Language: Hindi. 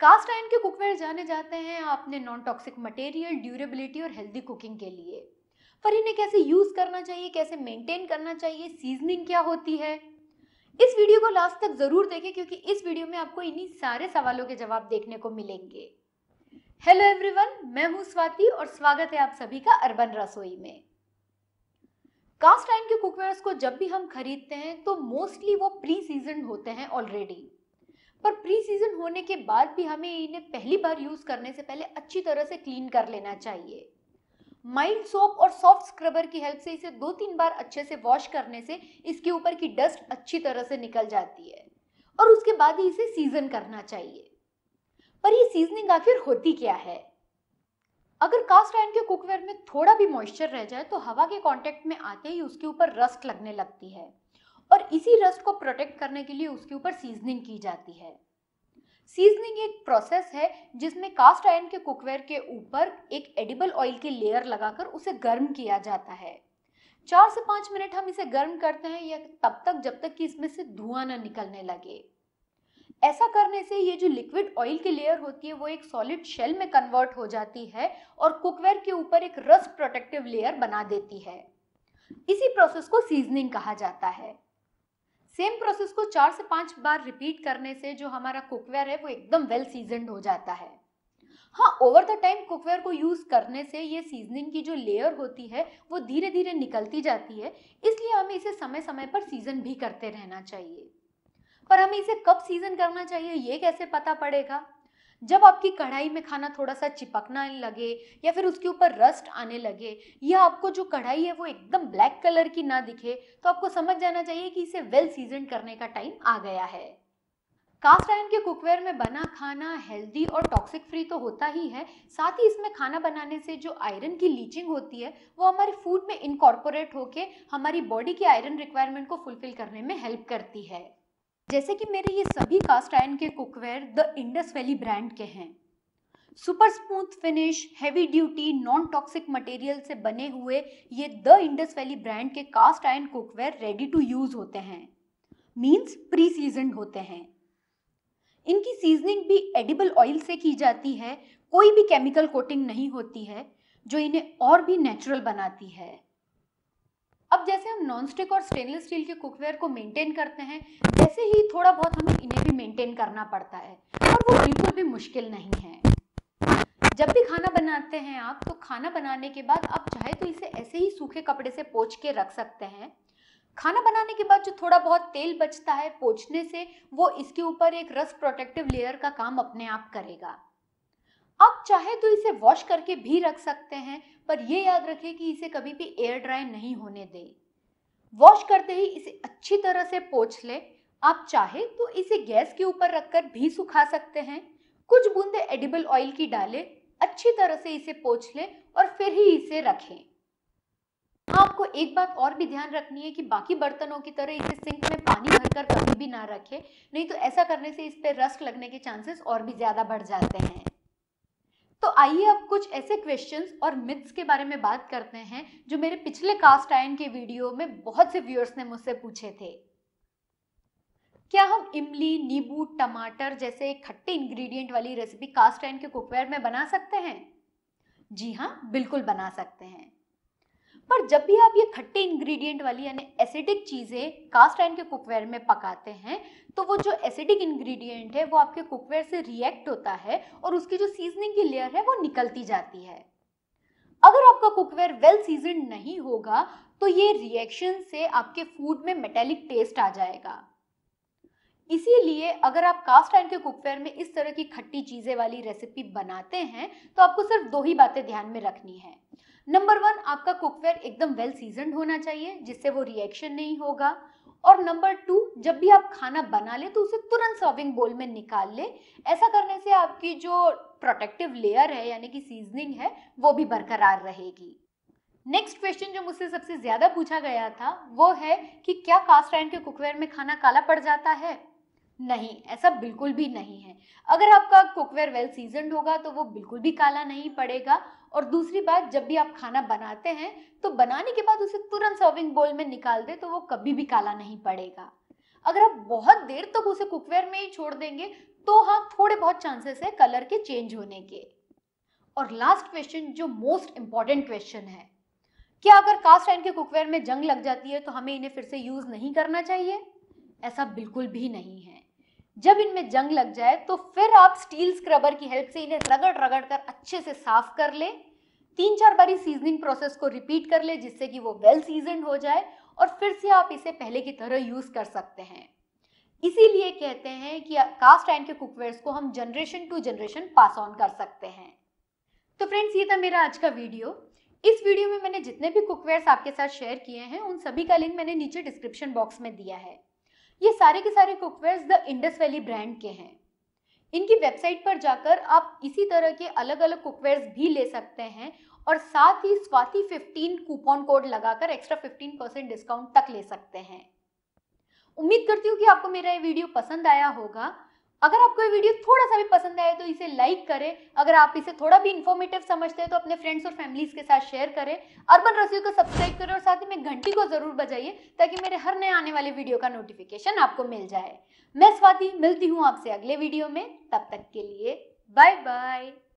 कास्ट आयन के कुकवेयर जाने जाते हैं अपने नॉन टॉक्सिक मटेरियल ड्यूरेबिलिटी और हेल्दी कुकिंग के लिए पर इन्हें कैसे यूज़ करना चाहिए कैसे मेंटेन करना चाहिए सीजनिंग क्या होती है इस वीडियो को लास्ट तक ज़रूर देखें क्योंकि इस वीडियो में आपको इन्हीं सारे सवालों के जवाब देखने को मिलेंगे हेलो एवरीवन मैं हूं स्वाति और स्वागत है आप सभी का अर्बन रसोई में कास्ट आयन के कुकवेयर्स को जब भी हम खरीदते हैं तो मोस्टली वो प्री सीजन होते हैं ऑलरेडी पर प्री सीजन होने के बाद भी हमें इन्हें पहली बार यूज़ करने से पहले अच्छी तरह से क्लीन कर लेना चाहिए माइल्ड सोप और सॉफ्ट स्क्रबर की हेल्प से इसे दो तीन बार अच्छे से वॉश करने से इसके ऊपर की डस्ट अच्छी तरह से निकल जाती है और उसके बाद ही इसे सीजन करना चाहिए पर ये सीजनिंग आखिर होती क्या है अगर कास्ट आयन के कुकवेयर में थोड़ा भी मॉइस्चर रह जाए तो हवा के कांटेक्ट में आते ही उसके ऊपर रस्ट लगने लगती है और इसी रस को प्रोटेक्ट करने के लिए उसके ऊपर सीजनिंग की जाती है सीजनिंग एक प्रोसेस है जिसमें कास्ट आयरन के कुकवेयर के ऊपर एक एडिबल ऑयल की लेयर लगाकर उसे गर्म किया जाता है चार से पाँच मिनट हम इसे गर्म करते हैं या तब तक जब तक कि इसमें से धुआं ना निकलने लगे ऐसा करने से ये जो लिक्विड ऑयल की लेयर होती है वो एक सॉलिड शेल में कन्वर्ट हो जाती है और कुकवेयर के ऊपर एक रस प्रोटेक्टिव लेयर बना देती है इसी प्रोसेस को सीजनिंग कहा जाता है सेम प्रोसेस को चार से पांच बार रिपीट करने से जो हमारा कुकवेयर है वो एकदम वेल सीजनड हो जाता है हाँ ओवर द टाइम कुकवेयर को यूज़ करने से ये सीजनिंग की जो लेयर होती है वो धीरे धीरे निकलती जाती है इसलिए हमें इसे समय समय पर सीजन भी करते रहना चाहिए पर हमें इसे कब सीजन करना चाहिए ये कैसे पता पड़ेगा जब आपकी कढ़ाई में खाना थोड़ा सा चिपकना लगे या फिर उसके ऊपर रस्ट आने लगे या आपको जो कढ़ाई है वो एकदम ब्लैक कलर की ना दिखे तो आपको समझ जाना चाहिए कि इसे वेल सीजन करने का टाइम आ गया है कास्ट आयन के कुकवेयर में बना खाना हेल्दी और टॉक्सिक फ्री तो होता ही है साथ ही इसमें खाना बनाने से जो आयरन की लीचिंग होती है वो हमारे फूड में इनकॉर्पोरेट होके हमारी बॉडी की आयरन रिक्वायरमेंट को फुलफिल करने में हेल्प करती है जैसे कि मेरे ये सभी कास्ट आयरन के cookware the Indus Valley brand के हैं super smooth finish heavy duty non toxic material से बने हुए ये द इंडस वैली ब्रांड के cast iron cookware ready to use होते हैं मीन्स प्री सीजन होते हैं इनकी सीजनिंग भी एडिबल ऑयल से की जाती है कोई भी केमिकल कोटिंग नहीं होती है जो इन्हें और भी नेचुरल बनाती है अब जैसे हम नॉनस्टिक और स्टेनलेस स्टील के कुकवेयर को मेंटेन करते हैं वैसे ही थोड़ा बहुत हमें इन्हें भी मेंटेन करना पड़ता है और वो बिल्कुल भी मुश्किल नहीं है जब भी खाना बनाते हैं आप तो खाना बनाने के बाद आप चाहे तो इसे ऐसे ही सूखे कपड़े से पोच के रख सकते हैं खाना बनाने के बाद जो थोड़ा बहुत तेल बचता है पोछने से वो इसके ऊपर एक रस प्रोटेक्टिव लेयर का काम अपने आप करेगा आप चाहे तो इसे वॉश करके भी रख सकते हैं पर यह याद रखें कि इसे कभी भी एयर ड्राई नहीं होने दें वॉश करते ही इसे अच्छी तरह से पोछ ले आप चाहे तो इसे गैस के ऊपर रखकर भी सुखा सकते हैं कुछ बूंदे एडिबल ऑयल की डालें अच्छी तरह से इसे पोछ ले और फिर ही इसे रखें आपको एक बात और भी ध्यान रखनी है कि बाकी बर्तनों की तरह इसे सिंक में पानी भरकर कभी भी ना रखें नहीं तो ऐसा करने से इस पर रस्क लगने के चांसेस और भी ज़्यादा बढ़ जाते हैं आइए अब कुछ ऐसे क्वेश्चंस और मिथ्स के बारे में बात करते हैं जो मेरे पिछले कास्ट आयन के वीडियो में बहुत से व्यूअर्स ने मुझसे पूछे थे क्या हम इमली नींबू टमाटर जैसे खट्टे इंग्रेडिएंट वाली रेसिपी कास्ट आयन के कुकवेयर में बना सकते हैं जी हाँ बिल्कुल बना सकते हैं पर जब भी आप ये खट्टे इंग्रेडिएंट वाली यानी एसिडिक चीज़ें कास्ट आयन के कुकवेयर में पकाते हैं तो वो जो एसिडिक इंग्रेडिएंट है वो आपके कुकवेयर से रिएक्ट होता है और उसकी जो सीजनिंग की लेयर है वो निकलती जाती है अगर आपका कुकवेयर वेल सीजन नहीं होगा तो ये रिएक्शन से आपके फूड में मेटेलिक टेस्ट आ जाएगा इसीलिए अगर आप कास्ट आयन के कुकवेयर में इस तरह की खट्टी चीज़ें वाली रेसिपी बनाते हैं तो आपको सिर्फ दो ही बातें ध्यान में रखनी है नंबर वन आपका कुकवेयर एकदम वेल सीजन होना चाहिए जिससे वो रिएक्शन नहीं होगा और नंबर टू जब भी आप खाना बना ले तो उसे तुरंत सर्विंग बोल में निकाल ले ऐसा करने से आपकी जो प्रोटेक्टिव लेयर है यानी कि सीजनिंग है वो भी बरकरार रहेगी नेक्स्ट क्वेश्चन जो मुझसे सबसे ज्यादा पूछा गया था वो है कि क्या कास्ट आयन के कुकवेयर में खाना काला पड़ जाता है नहीं ऐसा बिल्कुल भी नहीं है अगर आपका कुकवेयर वेल सीजन होगा तो वो बिल्कुल भी काला नहीं पड़ेगा और दूसरी बात जब भी आप खाना बनाते हैं तो बनाने के बाद उसे तुरंत सर्विंग बोल में निकाल दे तो वो कभी भी काला नहीं पड़ेगा अगर आप बहुत देर तक तो उसे कुकवेयर में ही छोड़ देंगे तो हाँ थोड़े बहुत चांसेस है कलर के चेंज होने के और लास्ट क्वेश्चन जो मोस्ट इंपॉर्टेंट क्वेश्चन है क्या अगर कास्ट आयरन के कुकवेयर में जंग लग जाती है तो हमें इन्हें फिर से यूज़ नहीं करना चाहिए ऐसा बिल्कुल भी नहीं है जब इनमें जंग लग जाए तो फिर आप स्टील स्क्रबर की हेल्प से इन्हें रगड़ रगड़ कर अच्छे से साफ कर ले तीन चार बारी सीजनिंग प्रोसेस को रिपीट कर ले जिससे कि वो वेल सीजन हो जाए और फिर से आप इसे पहले की तरह यूज़ कर सकते हैं इसीलिए कहते हैं कि कास्ट आयन के कुकवेयर्स को हम generation to generation pass on कर सकते हैं तो फ्रेंड्स ये था मेरा आज का वीडियो इस वीडियो में मैंने जितने भी कुकवेयर्स आपके साथ शेयर किए हैं उन सभी का लिंक मैंने नीचे डिस्क्रिप्शन बॉक्स में दिया है ये सारे के सारे cookware the Indus Valley brand के हैं इनकी वेबसाइट पर जाकर आप इसी तरह के अलग अलग कुकवेयर भी ले सकते हैं और साथ ही स्वाति 15 कूपन कोड लगाकर एक्स्ट्रा 15 परसेंट डिस्काउंट तक ले सकते हैं उम्मीद करती हूँ कि आपको मेरा ये वीडियो पसंद आया होगा अगर आपको ये वीडियो थोड़ा सा भी पसंद आए तो इसे लाइक करें अगर आप इसे थोड़ा भी इन्फॉर्मेटिव समझते हैं तो अपने फ्रेंड्स और फैमिलीज के साथ शेयर करें अर्बन रसोई को सब्सक्राइब करें और साथ ही में घंटी को जरूर बजाइए ताकि मेरे हर नए आने वाले वीडियो का नोटिफिकेशन आपको मिल जाए मैं स्वाति मिलती हूँ आपसे अगले वीडियो में तब तक के लिए बाय बाय